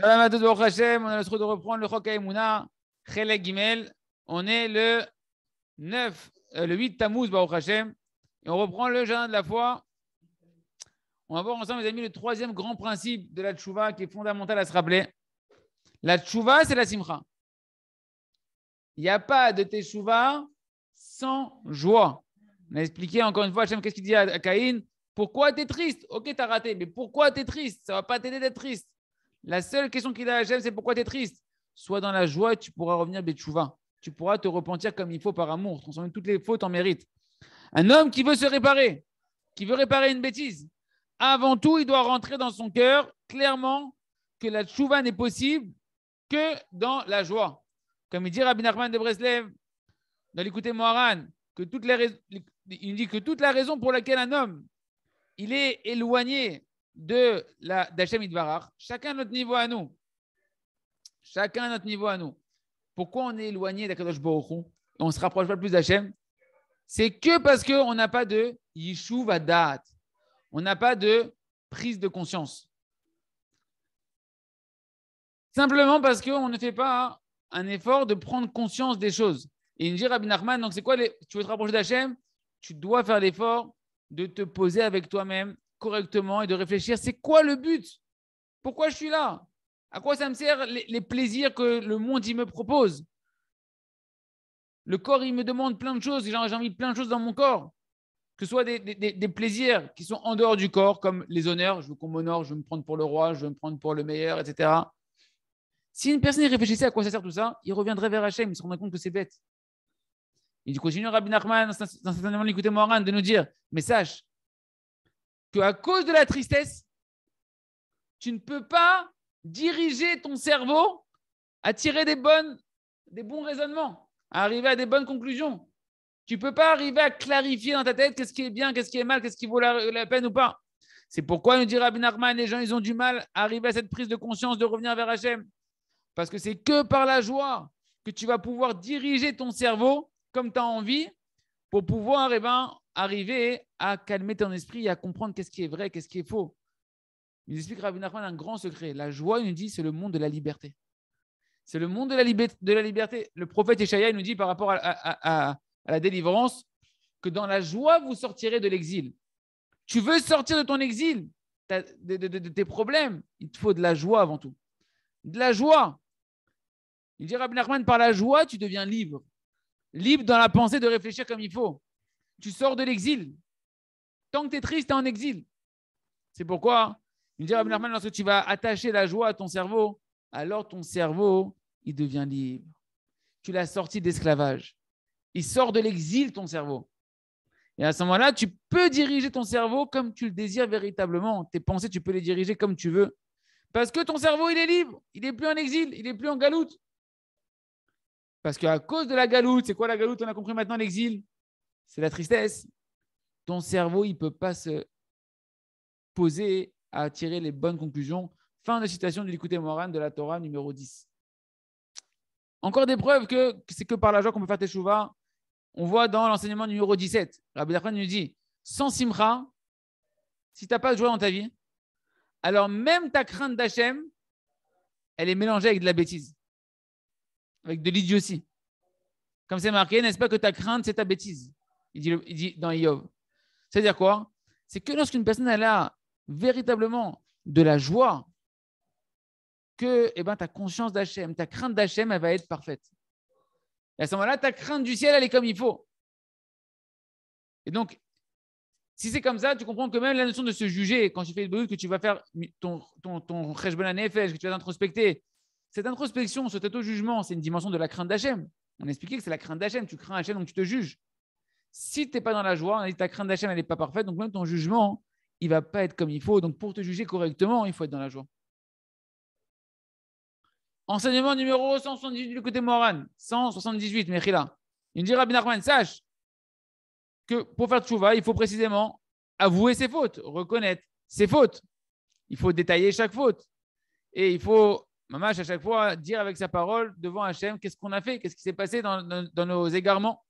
Hashem, on a le de reprendre le Gimel. On est le 9, euh, le 8 Tammuz, Baruch Hashem, et on reprend le jardin de la foi. On va voir ensemble, mes amis, le troisième grand principe de la tchouva qui est fondamental à se rappeler. La tchouva, c'est la simcha. Il n'y a pas de teshuva sans joie. On a expliqué encore une fois, Hachem, qu'est-ce qu'il dit à Caïn Pourquoi tu es triste Ok, tu as raté, mais pourquoi tu es triste Ça ne va pas t'aider d'être triste. La seule question qu'il a à Hachem, c'est pourquoi tu es triste Sois dans la joie, tu pourras revenir Betchouva. Tu pourras te repentir comme il faut par amour, transformer toutes les fautes en mérite. Un homme qui veut se réparer, qui veut réparer une bêtise, avant tout, il doit rentrer dans son cœur clairement que la tchouva n'est possible que dans la joie. Comme il dit Rabbi Nachman de Breslev, dans l'écouter Moharan, que il dit que toute la raison pour laquelle un homme il est éloigné de la d'Hachem Idvarach, chacun notre niveau à nous. Chacun notre niveau à nous. Pourquoi on est éloigné d'Akadosh Borou on se rapproche pas plus d'Hachem C'est que parce que on n'a pas de Yishuv Adat. On n'a pas de prise de conscience. Simplement parce qu'on ne fait pas un effort de prendre conscience des choses. Et il dit Rabbi donc c'est quoi Tu veux te rapprocher d'Hachem Tu dois faire l'effort de te poser avec toi-même correctement et de réfléchir, c'est quoi le but Pourquoi je suis là À quoi ça me sert les, plaisirs que le monde il me propose Le corps, il me demande plein de choses, j'ai envie de plein de choses dans mon corps, que ce soit des, plaisirs qui sont en dehors du corps, comme les honneurs, je veux qu'on m'honore, je veux me prendre pour le roi, je veux me prendre pour le meilleur, etc. Si une personne réfléchissait à quoi ça sert tout ça, il reviendrait vers Hachem, il se rendrait compte que c'est bête. Il continue Rabbi Nachman, certainement l'écouter Moran, de nous dire, mais sache à cause de la tristesse, tu ne peux pas diriger ton cerveau à tirer des, bonnes, bons raisonnements, à arriver à des bonnes conclusions. Tu ne peux pas arriver à clarifier dans ta tête qu'est-ce qui est bien, qu'est-ce qui est mal, qu'est-ce qui vaut la, peine ou pas. C'est pourquoi, nous dira Rabbi Arman, les gens, ils ont du mal à arriver à cette prise de conscience de revenir vers Hachem. Parce que c'est que par la joie que tu vas pouvoir diriger ton cerveau comme tu as envie pour pouvoir eh ben, arriver à calmer ton esprit et à comprendre qu'est-ce qui est vrai, qu'est-ce qui est faux. Il explique explique Rabbi Nachman un grand secret. La joie, il nous dit, c'est le monde de la liberté. C'est le monde de la, liberté. Le prophète Eshaïa, nous dit par rapport à, la délivrance que dans la joie, vous sortirez de l'exil. Tu veux sortir de ton exil, de, tes problèmes, il te faut de la joie avant tout. De la joie. Il dit Rabbi Nachman, par la joie, tu deviens libre. Libre dans la pensée de réfléchir comme il faut. Tu sors de l'exil. Tant que tu es triste, tu es en exil. C'est pourquoi, il me dit, Abdelrahman, lorsque tu vas attacher la joie à ton cerveau, alors ton cerveau, il devient libre. Tu l'as sorti d'esclavage. Il sort de l'exil, ton cerveau. Et à ce moment-là, tu peux diriger ton cerveau comme tu le désires véritablement. Tes pensées, tu peux les diriger comme tu veux. Parce que ton cerveau, il est libre. Il n'est plus en exil. Il n'est plus en galoute. Parce qu'à cause de la galoute, c'est quoi la galoute On a compris maintenant l'exil c'est la tristesse. Ton cerveau, il ne peut pas se poser à tirer les bonnes conclusions. Fin de citation de Likuté Moran de la Torah numéro 10. Encore des preuves que c'est que par la joie qu'on peut faire teshuva. On voit dans l'enseignement numéro 17, Rabbi Nachman nous dit sans simcha, si tu n'as pas de joie dans ta vie, alors même ta crainte d'Hachem, elle est mélangée avec de la bêtise, avec de l'idiotie. Comme c'est marqué, n'est-ce pas que ta crainte, c'est ta bêtise il dit, dans Iov. C'est-à-dire quoi C'est que lorsqu'une personne elle a véritablement de la joie, que eh ben, ta conscience d'Hachem, ta crainte d'Hachem, elle va être parfaite. à ce moment-là, ta crainte du ciel, elle est comme il faut. Et donc, si c'est comme ça, tu comprends que même la notion de se juger, quand tu fais le bruit, que tu vas faire ton ton, ton que tu vas introspecter, cette introspection, ce tête au jugement, c'est une dimension de la crainte d'Hachem. On expliquait que c'est la crainte d'Hachem. Tu crains Hachem, donc tu te juges. Si tu n'es pas dans la joie, ta crainte d'Hachem, n'est pas parfaite, donc même ton jugement, il ne va pas être comme il faut. Donc pour te juger correctement, il faut être dans la joie. Enseignement numéro 178 du côté Moran, 178, Mechila. Il me dit Rabbi Nachman, sache que pour faire tchouva, il faut précisément avouer ses fautes, reconnaître ses fautes. Il faut détailler chaque faute. Et il faut, mamache, à chaque fois, dire avec sa parole devant Hachem qu'est-ce qu'on a fait, qu'est-ce qui s'est passé dans nos égarements.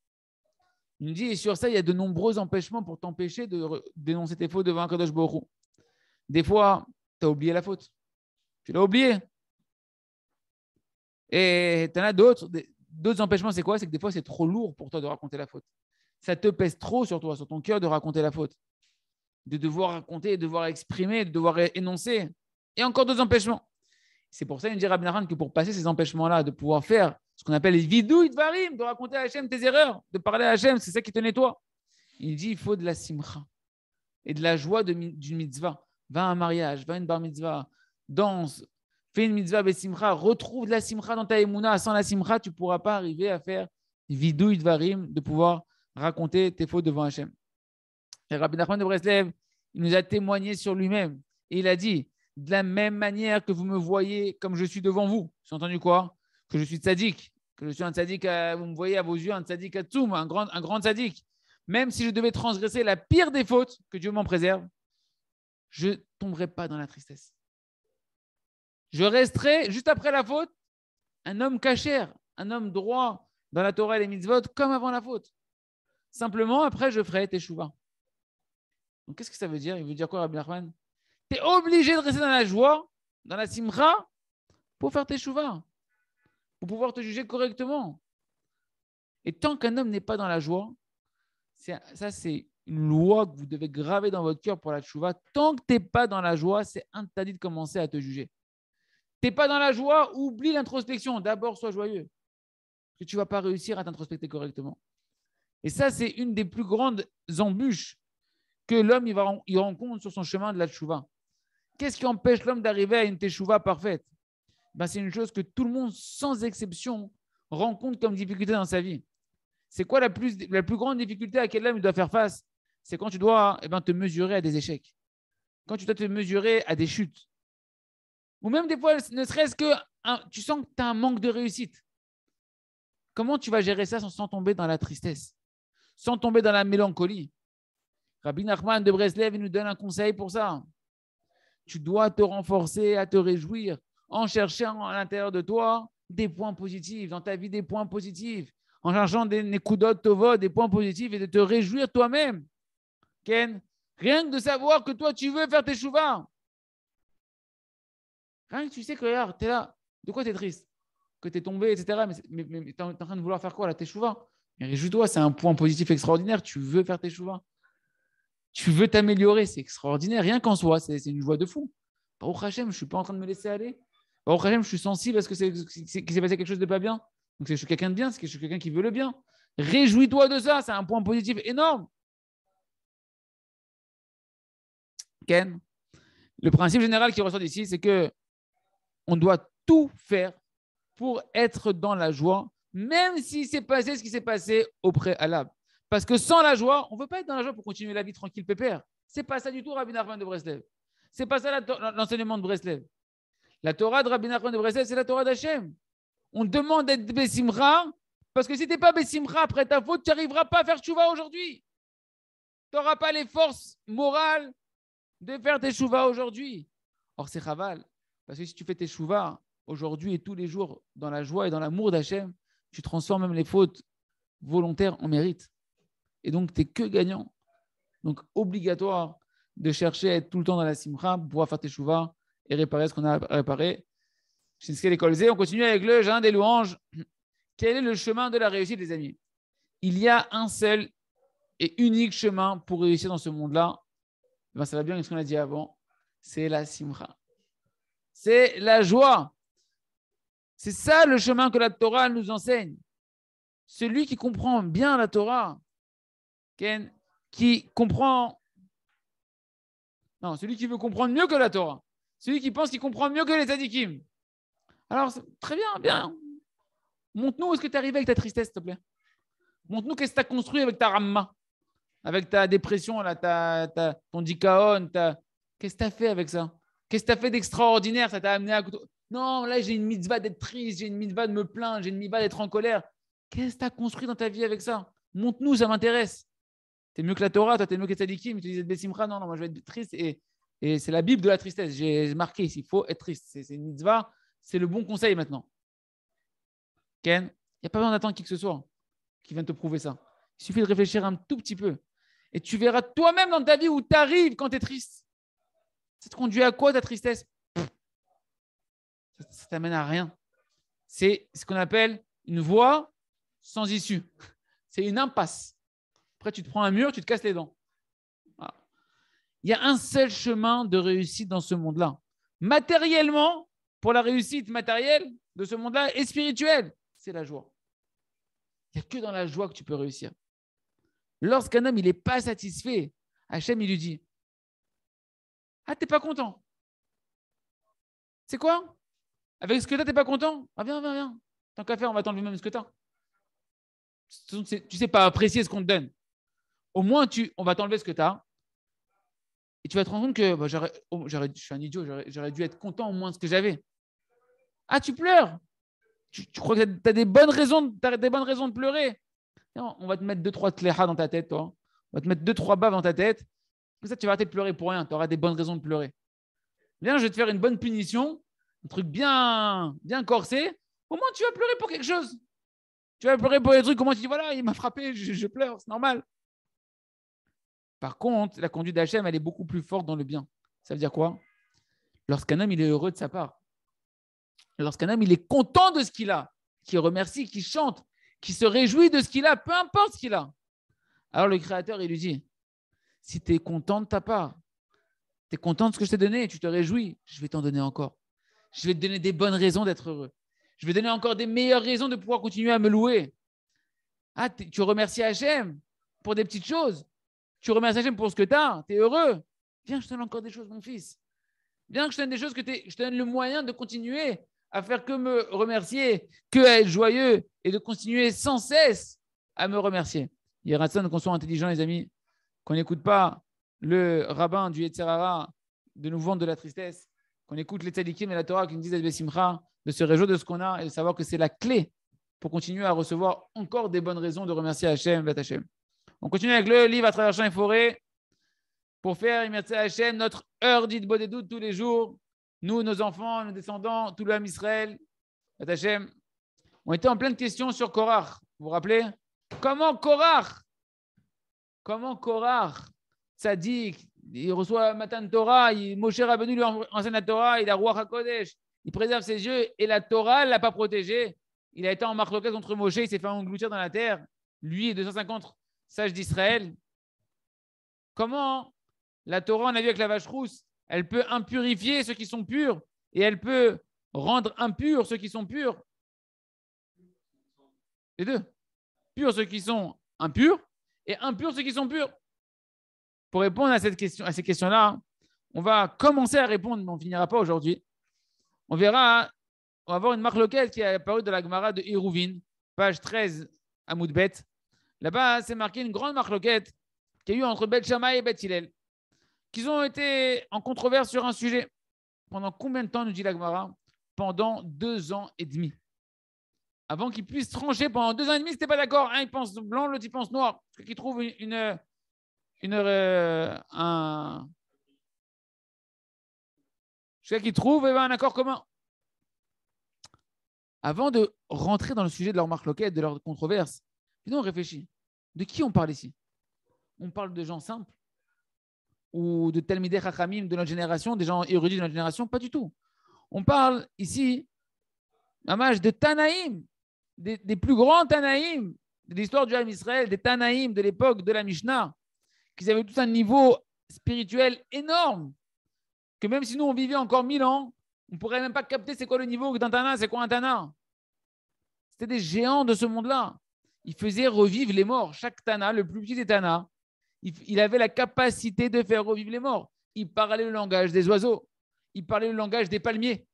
Il me dit, et sur ça, il y a de nombreux empêchements pour t'empêcher de dénoncer tes fautes devant un Kadosh Borou. Des fois, tu as oublié la faute. Tu l'as oublié. Et tu en as d'autres. D'autres empêchements, c'est quoi C'est que des fois, c'est trop lourd pour toi de raconter la faute. Ça te pèse trop sur toi, sur ton cœur, de raconter la faute. De devoir raconter, de devoir exprimer, de devoir énoncer. Et encore d'autres empêchements. C'est pour ça, il me dit Rabbi que pour passer ces empêchements-là, de pouvoir faire ce qu'on appelle les varim, de raconter à Hachem tes erreurs, de parler à Hachem, c'est ça qui te nettoie. Il dit il faut de la simcha et de la joie d'une mitzvah. Va à un mariage, va à une bar mitzvah, danse, fais une mitzvah avec simcha, retrouve de la simcha dans ta émouna. Sans la simcha, tu ne pourras pas arriver à faire vidouille varim, de pouvoir raconter tes fautes devant Hachem. Et Rabbi Nachman de Breslev, il nous a témoigné sur lui-même et il a dit de la même manière que vous me voyez comme je suis devant vous. J'ai entendu quoi que je suis tzaddik, que je suis un tzaddik, euh, vous me voyez à vos yeux, un tzaddik à tout, un grand, un grand Même si je devais transgresser la pire des fautes, que Dieu m'en préserve, je ne tomberai pas dans la tristesse. Je resterai, juste après la faute, un homme cachère, un homme droit dans la Torah et les mitzvot, comme avant la faute. Simplement, après, je ferai teshuva. Donc, qu'est-ce que ça veut dire Il veut dire quoi, Rabbi Nachman Tu es obligé de rester dans la joie, dans la simcha, pour faire teshuva pouvoir te juger correctement. Et tant qu'un homme n'est pas dans la joie, ça c'est une loi que vous devez graver dans votre cœur pour la tchouva. Tant que tu n'es pas dans la joie, c'est interdit de commencer à te juger. Tu n'es pas dans la joie, oublie l'introspection. D'abord, sois joyeux. Parce que tu ne vas pas réussir à t'introspecter correctement. Et ça, c'est une des plus grandes embûches que l'homme il, il rencontre sur son chemin de la tchouva. Qu'est-ce qui empêche l'homme d'arriver à une tchouva parfaite bah, c'est une chose que tout le monde, sans exception, rencontre comme difficulté dans sa vie. C'est quoi la plus, grande difficulté à laquelle l'homme doit faire face C'est quand tu dois eh ben, te mesurer à des échecs, quand tu dois te mesurer à des chutes. Ou même des fois, ne serait-ce que tu sens que tu as un manque de réussite. Comment tu vas gérer ça sans, tomber dans la tristesse, sans tomber dans la mélancolie Rabbi Nachman de Breslev nous donne un conseil pour ça. Tu dois te renforcer à te réjouir en cherchant à l'intérieur de toi des points positifs, dans ta vie des points positifs, en cherchant des, coups des points positifs et de te réjouir toi-même. Ken, rien que de savoir que toi, tu veux faire tes chouvas. Rien que tu sais que, tu es là. De quoi tu es triste Que tu es tombé, etc. Mais, tu es en train de vouloir faire quoi là Tes chouvas réjouis-toi, c'est un point positif extraordinaire. Tu veux faire tes chouvas. Tu veux t'améliorer, c'est extraordinaire. Rien qu'en soi, c'est une joie de fou. Par Hachem, je ne suis pas en train de me laisser aller. Bah, au je suis sensible parce que c'est qu'il s'est passé quelque chose de pas bien. Donc, je suis quelqu'un de bien, c'est que je suis quelqu'un qui veut le bien. Réjouis-toi de ça, c'est un point positif énorme. Ken, le principe général qui ressort d'ici, c'est que on doit tout faire pour être dans la joie, même si c'est passé ce qui s'est passé au préalable. Parce que sans la joie, on ne veut pas être dans la joie pour continuer la vie tranquille, pépère. C'est pas ça du tout, Rabbi Narvan de Breslev. C'est pas ça l'enseignement de Breslev. La Torah de Rabbi Nachman de c'est la Torah d'Hachem. On demande d'être Bessimcha, parce que si tu n'es pas Bessimcha après ta faute, tu n'arriveras pas à faire Chouva aujourd'hui. Tu n'auras pas les forces morales de faire tes Shuvahs aujourd'hui. Or, c'est Chaval, parce que si tu fais tes Shuvahs aujourd'hui et tous les jours dans la joie et dans l'amour d'Hachem, tu transformes même les fautes volontaires en mérite. Et donc, tu n'es que gagnant. Donc, obligatoire de chercher à être tout le temps dans la simra pour pouvoir faire tes Shuvahs et réparer ce qu'on a réparé. On continue avec le Jean des louanges. Quel est le chemin de la réussite, les amis Il y a un seul et unique chemin pour réussir dans ce monde-là. Ben, ça va bien avec ce qu'on a dit avant. C'est la simcha. C'est la joie. C'est ça le chemin que la Torah nous enseigne. Celui qui comprend bien la Torah, qui comprend. Non, celui qui veut comprendre mieux que la Torah, celui qui pense qu'il comprend mieux que les tzadikim. Alors, très bien, bien. Montre-nous où est-ce que tu es arrivé avec ta tristesse, s'il te plaît. Montre-nous qu'est-ce que tu as construit avec ta ramma, avec ta dépression, là, ta, ta, ton dikaon. Qu'est-ce que tu as fait avec ça Qu'est-ce que tu as fait d'extraordinaire Ça t'a amené à. Non, là, j'ai une mitzvah d'être triste, j'ai une mitzvah de me plaindre, j'ai une mitzvah d'être en colère. Qu'est-ce que tu as construit dans ta vie avec ça Montre-nous, ça m'intéresse. T'es mieux que la Torah, toi, t'es mieux que les Tzadikim. Tu disais, Bessimra, non, non, moi, je vais être triste et et c'est la Bible de la tristesse. J'ai marqué ici, il faut être triste. C'est une mitzvah, c'est le bon conseil maintenant. Ken, il n'y a pas besoin d'attendre qui que ce soit qui vienne te prouver ça. Il suffit de réfléchir un tout petit peu. Et tu verras toi-même dans ta vie où tu arrives quand tu es triste. Ça te conduit à quoi ta tristesse Ça Ça, t'amène à rien. C'est ce qu'on appelle une voie sans issue. C'est une impasse. Après, tu te prends un mur, tu te casses les dents. Il y a un seul chemin de réussite dans ce monde-là. Matériellement, pour la réussite matérielle de ce monde-là et spirituelle, c'est la joie. Il n'y a que dans la joie que tu peux réussir. Lorsqu'un homme, il n'est pas satisfait, Hachem, il lui dit Ah, t'es pas content C'est quoi Avec ce que t'as, t'es pas content Ah, viens, viens, viens. Tant qu'à faire, on va t'enlever même ce que as. Tu ne sais pas apprécier ce qu'on te donne. Au moins, tu, on va t'enlever ce que tu as et tu vas te rendre compte que bah, oh, j'aurais, je suis un idiot, j'aurais, dû être content au moins de ce que j'avais. Ah, tu pleures tu, crois que tu as des bonnes raisons, des bonnes raisons de pleurer non, On va te mettre deux, trois tléhas dans ta tête, toi. On va te mettre deux, trois baves dans ta tête. Comme ça, tu vas arrêter de pleurer pour rien. Tu auras des bonnes raisons de pleurer. Viens, je vais te faire une bonne punition, un truc bien, bien corsé. Au moins, tu vas pleurer pour quelque chose. Tu vas pleurer pour des trucs. Au moins, tu dis voilà, il m'a frappé, je pleure, c'est normal. Par contre, la conduite d'Hachem, elle est beaucoup plus forte dans le bien. Ça veut dire quoi Lorsqu'un homme, il est heureux de sa part. Lorsqu'un homme, il est content de ce qu'il a, qui remercie, qui chante, qui se réjouit de ce qu'il a, peu importe ce qu'il a. Alors le Créateur, il lui dit, si tu es content de ta part, tu es content de ce que je t'ai donné, tu te réjouis, je vais t'en donner encore. Je vais te donner des bonnes raisons d'être heureux. Je vais te donner encore des meilleures raisons de pouvoir continuer à me louer. Ah, tu remercies Hachem pour des petites choses tu remercies Hachem pour ce que tu as, tu es heureux. Viens, je te donne encore des choses, mon fils. Viens je te donne des choses, que je te donne le moyen de continuer à faire que me remercier, que à être joyeux et de continuer sans cesse à me remercier. Il qu'on soit intelligent, les amis, qu'on n'écoute pas le rabbin du Yetzerara de nous vendre de la tristesse, qu'on écoute les tzadikim et la Torah qui nous disent de se réjouir de ce qu'on a et de savoir que c'est la clé pour continuer à recevoir encore des bonnes raisons de remercier Hachem, Batachem. On continue avec le livre à travers champs et forêts pour faire à Hachem, notre heure dite doute tous les jours. Nous, nos enfants, nos descendants, tout l'homme Israël. Hachem, on était en pleine question sur Korach. Vous vous rappelez Comment Korach Comment Korach dit, il reçoit Matan Torah, il, Moshe Rabbeinu lui enseigne la Torah, il a à HaKodesh, il préserve ses yeux et la Torah ne l'a pas protégé. Il a été en marque contre Moshe, il s'est fait engloutir dans la terre. Lui 250 Sage d'Israël, comment la Torah, on a vu avec la vache rousse, elle peut impurifier ceux qui sont purs et elle peut rendre impurs ceux qui sont purs. Les deux. Purs ceux qui sont impurs et impurs ceux qui sont purs. Pour répondre à, cette question, à ces questions-là, on va commencer à répondre, mais on ne finira pas aujourd'hui. On verra, on va voir une marque locale qui est apparue de la Gemara de Iruvin, page 13 à Là-bas, hein, c'est marqué une grande loquette qu'il y a eu entre Belchama et Beth qu'ils ont été en controverse sur un sujet. Pendant combien de temps, nous dit l'Agmara Pendant deux ans et demi. Avant qu'ils puissent trancher pendant deux ans et demi, c'était pas d'accord. Un, il pense blanc, l'autre, il pense noir. qui qu'ils trouvent une, une, une euh, un, qu'ils trouvent eh ben, un accord commun. Avant de rentrer dans le sujet de leur marque loquette, de leur controverse, ils ont réfléchi. De qui on parle ici On parle de gens simples ou de Talmideh Chachamim de notre génération, des gens érudits de notre génération Pas du tout. On parle ici, Mamash, de Tanaïm, des, plus grands Tanaïm de l'histoire du Ham Israël, des Tanaïm de l'époque de la Mishnah, qui avaient tout un niveau spirituel énorme, que même si nous on vivait encore mille ans, on ne pourrait même pas capter c'est quoi le niveau d'un Tana, c'est quoi un Tana. C'était des géants de ce monde-là il faisait revivre les morts. Chaque Tana, le plus petit des Tana, il, avait la capacité de faire revivre les morts. Il parlait le langage des oiseaux. Il parlait le langage des palmiers.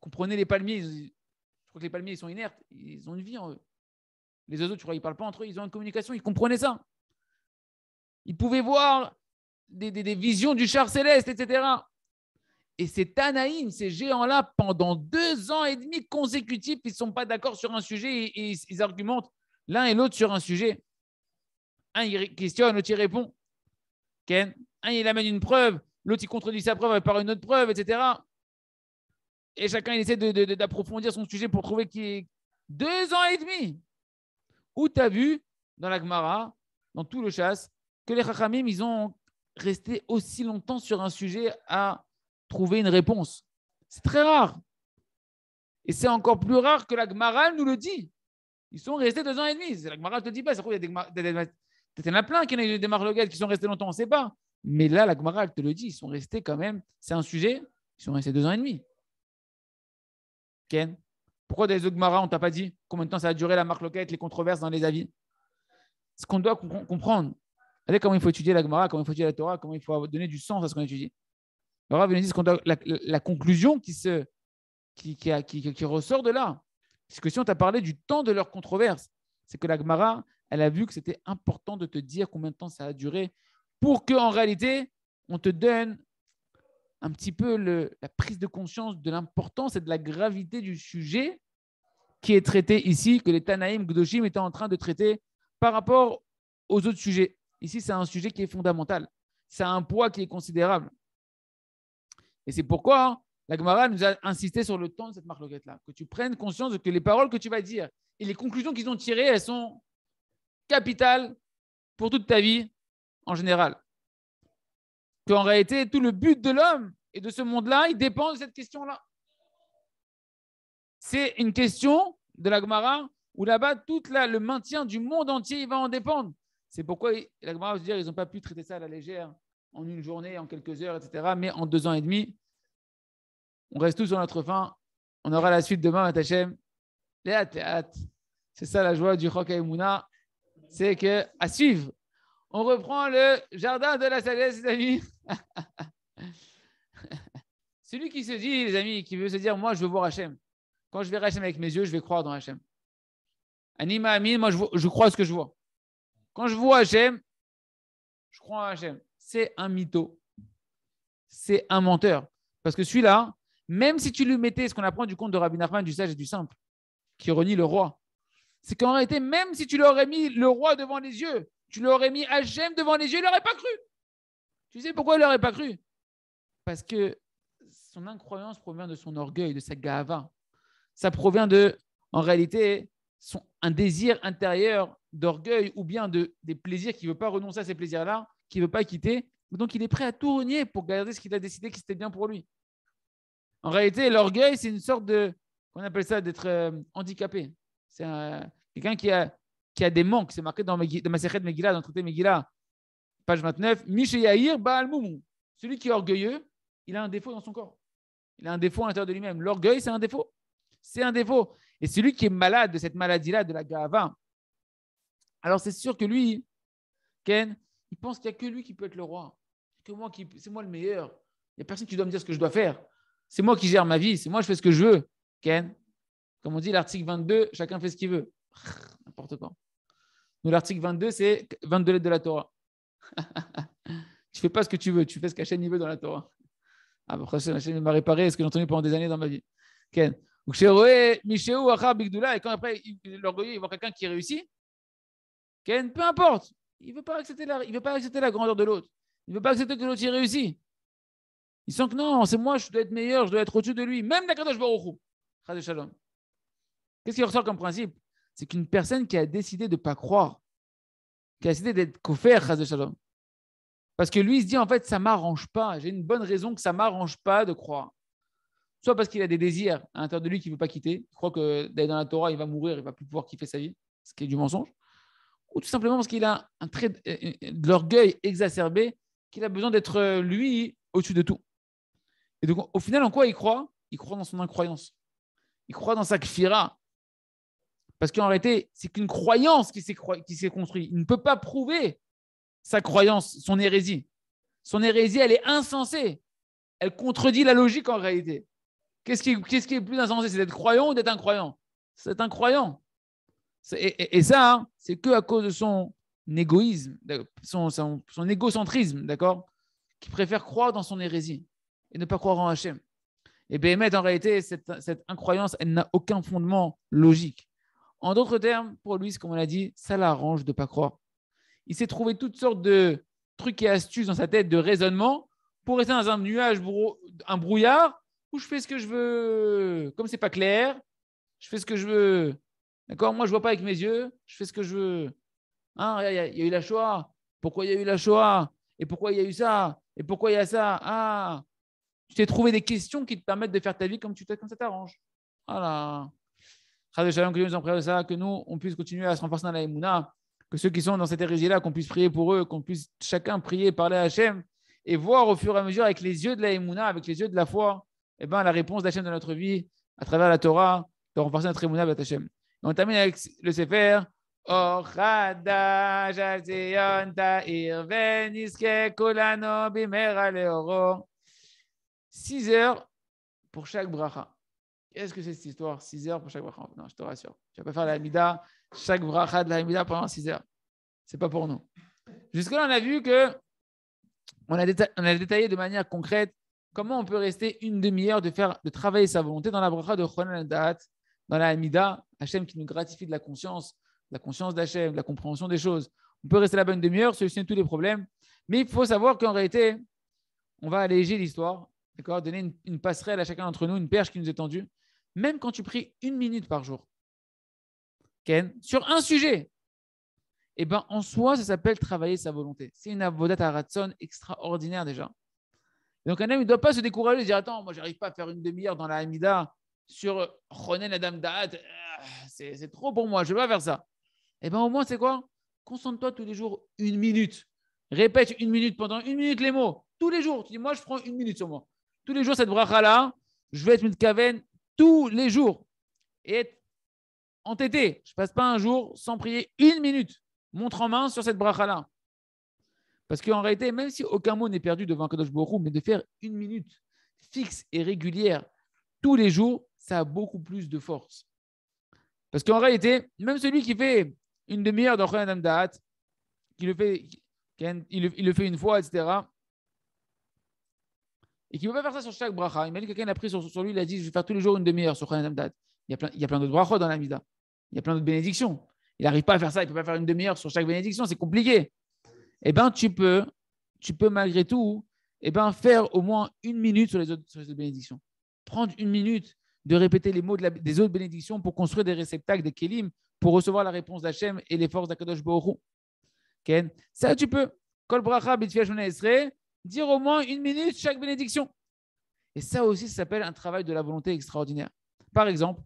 Comprenez les palmiers. Je crois que les palmiers, ils sont inertes. Ils ont une vie en eux. Les oiseaux, tu crois, ils ne parlent pas entre eux. Ils ont une communication. Ils comprenaient ça. Ils pouvaient voir des, visions du char céleste, etc. Et ces Tanaïm, ces géants-là, pendant deux ans et demi consécutifs, ils ne sont pas d'accord sur un sujet et, ils argumentent l'un et l'autre sur un sujet. Un, il questionne, l'autre, il répond. Ken, un, il amène une preuve, l'autre, il contredit sa preuve par une autre preuve, etc. Et chacun, il essaie d'approfondir son sujet pour trouver qui est deux ans et demi. Où tu as vu dans la Gemara, dans tout le chasse, que les Rachamim ils ont resté aussi longtemps sur un sujet à trouver une réponse. C'est très rare. Et c'est encore plus rare que la Gemara nous le dit. Ils sont restés deux ans et demi. La Gemara ne te dit pas. il y en a plein qui ont eu des marloguettes qui sont restés longtemps, on ne sait pas. Mais là, la Gemara, te le dit, ils sont restés quand même. C'est un sujet, ils sont restés deux ans et demi. Ken, pourquoi des ogmaras on ne t'a pas dit combien de temps ça a duré la marloquette, les controverses dans les avis Ce qu'on doit comprendre. Regardez comment il faut étudier la Gemara, comment il faut étudier la Torah, comment il faut donner du sens à ce qu'on étudie. Alors, la, la, conclusion qui, se, qui, qui ressort de là, parce que si on t'a parlé du temps de leur controverse, c'est que la Gemara, elle a vu que c'était important de te dire combien de temps ça a duré pour qu'en réalité, on te donne un petit peu la prise de conscience de l'importance et de la gravité du sujet qui est traité ici, que les Tanaïm Gdoshim étaient en train de traiter par rapport aux autres sujets. Ici, c'est un sujet qui est fondamental. c'est un poids qui est considérable. Et c'est pourquoi la Gemara nous a insisté sur le temps de cette marloquette-là, que tu prennes conscience de que les paroles que tu vas dire et les conclusions qu'ils ont tirées, elles sont capitales pour toute ta vie en général. Qu'en réalité, tout le but de l'homme et de ce monde-là, il dépend de cette question-là. C'est une question de la Gemara où là-bas, tout le maintien du monde entier, il va en dépendre. C'est pourquoi la Gemara va dire ils n'ont pas pu traiter ça à la légère en une journée, en quelques heures, etc., mais en deux ans et demi on reste tous sur notre fin. On aura la suite demain, Matachem. C'est ça la joie du Rock Mouna. C'est que, à suivre, on reprend le jardin de la sagesse, les amis. Celui qui se dit, les amis, qui veut se dire, moi, je veux voir Hachem. Quand je verrai Hachem avec mes yeux, je vais croire dans Hachem. Anima Amin, moi, je, je crois ce que je vois. Quand je vois Hachem, je crois en Hachem. C'est un mytho. C'est un menteur. Parce que celui-là, même si tu lui mettais ce qu'on apprend du compte de Rabbi Nachman, du sage et du simple, qui renie le roi, c'est qu'en réalité, même si tu lui aurais mis le roi devant les yeux, tu lui aurais mis Hachem devant les yeux, il n'aurait pas cru. Tu sais pourquoi il n'aurait pas cru Parce que son incroyance provient de son orgueil, de sa gava. Ça provient de, en réalité, un désir intérieur d'orgueil ou bien de, des plaisirs qui ne veut pas renoncer à ces plaisirs-là, qui ne veut pas quitter. Donc il est prêt à tout renier pour garder ce qu'il a décidé qui c'était bien pour lui. En réalité, l'orgueil, c'est une sorte de, on appelle ça d'être euh, handicapé. C'est quelqu'un qui a, qui a des manques. C'est marqué dans, Megillah, dans dans le traité Megillah, page 29. Yahir Baal Moumou. Celui qui est orgueilleux, il a un défaut dans son corps. Il a un défaut à l'intérieur de lui-même. L'orgueil, c'est un défaut. C'est un défaut. Et celui qui est malade de cette maladie-là, de la Gava, alors c'est sûr que lui, Ken, il pense qu'il n'y a que lui qui peut être le roi. Que moi c'est moi le meilleur. Il n'y a personne qui doit me dire ce que je dois faire. C'est moi qui gère ma vie, c'est moi je fais ce que je veux. Ken, comme on dit l'article 22, chacun fait ce qu'il veut. N'importe quoi. Nous, l'article 22, c'est 22 lettres de la Torah. tu fais pas ce que tu veux, tu fais ce qu'Hachem veut dans la Torah. Ah bah, Après, Hachem m'a réparé ce que j'ai entendu pendant des années dans ma vie. Ken. et quand après il voit quelqu'un qui réussit, Ken, peu importe, il ne veut, pas accepter la, veut pas accepter la grandeur de l'autre. Il ne veut pas accepter que l'autre y réussit. Il sent que non, c'est moi, je dois être meilleur, je dois être au-dessus de lui, même je vais au Shalom. Qu'est-ce qui ressort comme principe C'est qu'une personne qui a décidé de ne pas croire, qui a décidé d'être coffert, Shalom. Parce que lui, il se dit, en fait, ça ne m'arrange pas. J'ai une bonne raison que ça ne m'arrange pas de croire. Soit parce qu'il a des désirs à l'intérieur de lui qu'il ne veut pas quitter. Il croit que d'aller dans la Torah, il va mourir, il ne va plus pouvoir kiffer sa vie, ce qui est du mensonge. Ou tout simplement parce qu'il a un trait de euh, euh, l'orgueil exacerbé, qu'il a besoin d'être, euh, lui, au-dessus de tout. Et donc, au final, en quoi il croit Il croit dans son incroyance. Il croit dans sa kfira. Parce qu'en réalité, c'est qu'une croyance qui s'est, construite. Il ne peut pas prouver sa croyance, son hérésie. Son hérésie, elle est insensée. Elle contredit la logique en réalité. Qu'est-ce qui, est plus insensé C'est d'être croyant ou d'être incroyant C'est incroyant. et, ça, hein, c'est que à cause de son égoïsme, son, égocentrisme, d'accord Qui préfère croire dans son hérésie et ne pas croire en Hachem. Et Béhémet, en réalité, cette, incroyance, elle n'a aucun fondement logique. En d'autres termes, pour lui, comme on l'a dit, ça l'arrange de ne pas croire. Il s'est trouvé toutes sortes de trucs et astuces dans sa tête de raisonnement pour rester dans un nuage, un brouillard, où je fais ce que je veux. Comme c'est pas clair, je fais ce que je veux. D'accord Moi, je vois pas avec mes yeux, je fais ce que je veux. Hein il y, y, a eu la Shoah. Pourquoi il y a eu la Shoah Et pourquoi il y a eu ça Et pourquoi il y a ça Ah tu t'es trouvé des questions qui te permettent de faire ta vie comme tu comme ça t'arrange. Voilà. que nous en ça, que nous, on puisse continuer à se renforcer dans la que ceux qui sont dans cette hérésie là qu'on puisse prier pour eux, qu'on puisse chacun prier, parler à Hachem et voir au fur et à mesure avec les yeux de la avec les yeux de la foi, eh ben, la réponse d'Hachem de notre vie à travers la Torah, de renforcer notre Emouna avec Hachem. on termine avec le Sefer. 6 heures pour chaque bracha. Qu'est-ce que c'est cette histoire 6 heures pour chaque bracha. Non, je te rassure. Tu ne vas pas faire la Hamida, chaque bracha de la Hamida pendant 6 heures. Ce n'est pas pour nous. Jusque-là, on a vu que on a, on a, détaillé de manière concrète comment on peut rester une demi-heure de, faire... de travailler sa volonté dans la bracha de Chonan al-Dahat, dans la Hamida, Hachem qui nous gratifie de la conscience, de la conscience d'Hachem, la compréhension des choses. On peut rester là-bas une demi-heure, solutionner tous les problèmes. Mais il faut savoir qu'en réalité, on va alléger l'histoire D'accord Donner une, passerelle à chacun d'entre nous, une perche qui nous est tendue. Même quand tu pries une minute par jour, Ken, sur un sujet, eh ben, en soi, ça s'appelle travailler sa volonté. C'est une à Ratson extraordinaire déjà. Donc un homme, ne doit pas se décourager et dire Attends, moi, je n'arrive pas à faire une demi-heure dans la Hamida sur rené euh, Adam Da'at. Ah, c'est trop pour moi, je ne vais pas faire ça. Eh bien, au moins, c'est quoi Concentre-toi tous les jours une minute. Répète une minute pendant une minute les mots. Tous les jours, tu dis Moi, je prends une minute sur moi. Tous les jours, cette bracha-là, je vais être une caverne tous les jours et être entêté. Je passe pas un jour sans prier une minute, montre en main sur cette bracha-là. Parce qu'en réalité, même si aucun mot n'est perdu devant Kadosh Borou, mais de faire une minute fixe et régulière tous les jours, ça a beaucoup plus de force. Parce qu'en réalité, même celui qui fait une demi-heure dans Khan qui le fait, il le fait une fois, etc., et qu'il ne peut pas faire ça sur chaque bracha. que quelqu'un l'a pris sur, lui, il a dit Je vais faire tous les jours une demi-heure sur Khanat Il y a plein, il a plein d'autres brachas dans la Mida. Il y a plein d'autres bénédictions. Il n'arrive pas à faire ça, il ne peut pas faire une demi-heure sur chaque bénédiction, c'est compliqué. Eh bien, tu peux, tu peux malgré tout eh ben, faire au moins une minute sur les, autres, bénédictions. Prendre une minute de répéter les mots de des autres bénédictions pour construire des réceptacles, des kelim, pour recevoir la réponse d'Hachem et les forces d'Akadosh Borou. Ken, ça tu peux. Kol bracha esrei » dire au moins une minute chaque bénédiction. Et ça aussi, s'appelle un travail de la volonté extraordinaire. Par exemple,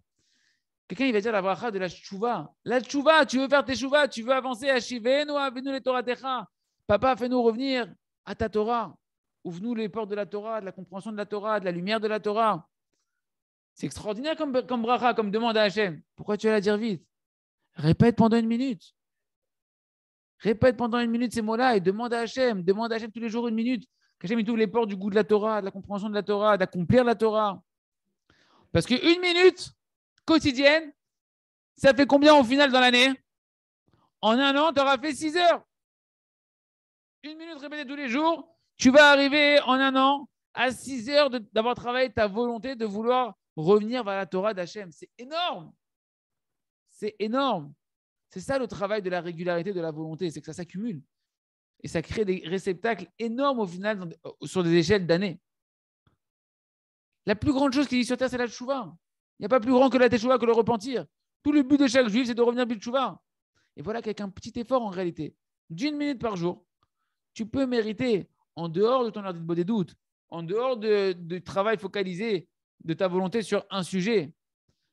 quelqu'un va dire la bracha de la chouva. La chouva, tu veux faire tes chouva, tu veux avancer à Shivenu, les Torah Papa, fais-nous revenir à ta Torah. Ouvre-nous les portes de la Torah, de la compréhension de la Torah, de la lumière de la Torah. C'est extraordinaire comme, comme bracha, comme demande à Hachem. Pourquoi tu vas la dire vite Répète pendant une minute. Répète pendant une minute ces mots-là et demande à Hachem, demande à Hachem tous les jours une minute. Hachem, il t'ouvre les portes du goût de la Torah, de la compréhension de la Torah, d'accomplir la Torah. Parce qu'une minute quotidienne, ça fait combien au final dans l'année En un an, tu auras fait 6 heures. Une minute répétée tous les jours, tu vas arriver en un an à 6 heures d'avoir travaillé ta volonté de vouloir revenir vers la Torah d'Hachem. C'est énorme. C'est énorme. C'est ça le travail de la régularité de la volonté, c'est que ça s'accumule. Et ça crée des réceptacles énormes au final sur des échelles d'années. La plus grande chose qui est sur Terre, c'est la tchouva. Il n'y a pas plus grand que la tchouva que le repentir. Tout le but de chaque juif, c'est de revenir tchouva. Et voilà qu'avec un petit effort en réalité, d'une minute par jour, tu peux mériter, en dehors de ton ordre de des doutes, en dehors de, du travail focalisé de ta volonté sur un sujet,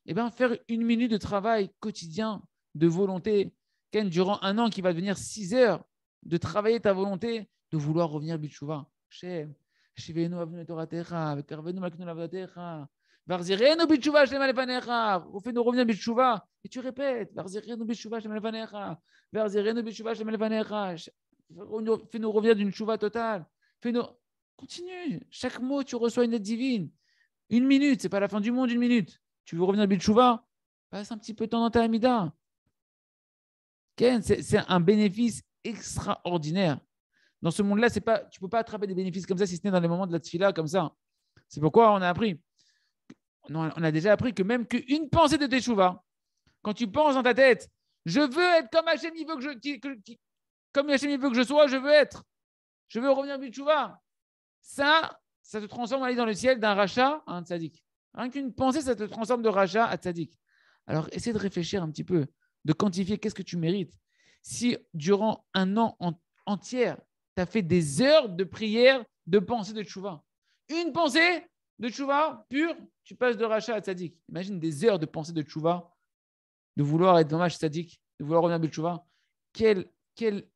et eh bien, faire une minute de travail quotidien de volonté, Ken, durant un an qui va devenir six heures, de travailler ta volonté, de vouloir revenir Bitchouva. Shem, Shivenu Avnu Toratecha, Karvenu Maknu Lavatecha, Varzirenu Bitchouva Shem Alepanecha, refais-nous revenir Bichouva. Et tu répètes, Varzirenu Bitchouva Shem Alepanecha, Varzirenu Bitchouva Shem Alepanecha, fais-nous revenir d'une chouva totale. fais Continue. Chaque mot, tu reçois une aide divine. Une minute, c'est pas la fin du monde, une minute. Tu veux revenir à Bitchouva Passe un petit peu de temps dans ta Amida. C'est un bénéfice extraordinaire. Dans ce monde-là, c'est pas, tu peux pas attraper des bénéfices comme ça si ce n'est dans les moments de la tfila, comme ça. C'est pourquoi on a appris, on a, déjà appris que même qu'une pensée de teshuva, quand tu penses dans ta tête, je veux être comme Hachem, il veut que je, comme Hachem, veut que je sois, je veux être, je veux revenir de Teshuva. Ça, ça te transforme aller dans le ciel d'un rachat à un tzaddik. Rien qu'une pensée, ça te transforme de rachat à tzaddik. Alors, essaie de réfléchir un petit peu de quantifier qu'est-ce que tu mérites. Si durant un an entier, tu as fait des heures de prière, de pensée de tchouva, une pensée de tchouva pure, tu passes de rachat à tzadik. Imagine des heures de pensée de tchouva, de vouloir être dommage sadique, de vouloir revenir à tchouva. Quelle, quelle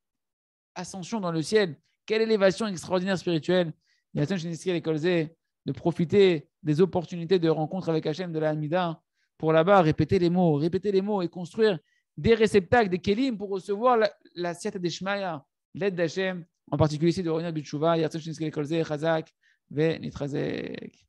ascension dans le ciel, quelle élévation extraordinaire spirituelle. Il y a de profiter des opportunités de rencontre avec Hachem de la Hamida pour là-bas répéter les mots, répéter les mots et construire des réceptacles, des kelim pour recevoir l'assiette la, des Shmaya, l'aide d'Hachem, en particulier ici de Ronia Bitshuva, ben Yartsev Shinskele Kolze, Chazak, Ve Nitrazek.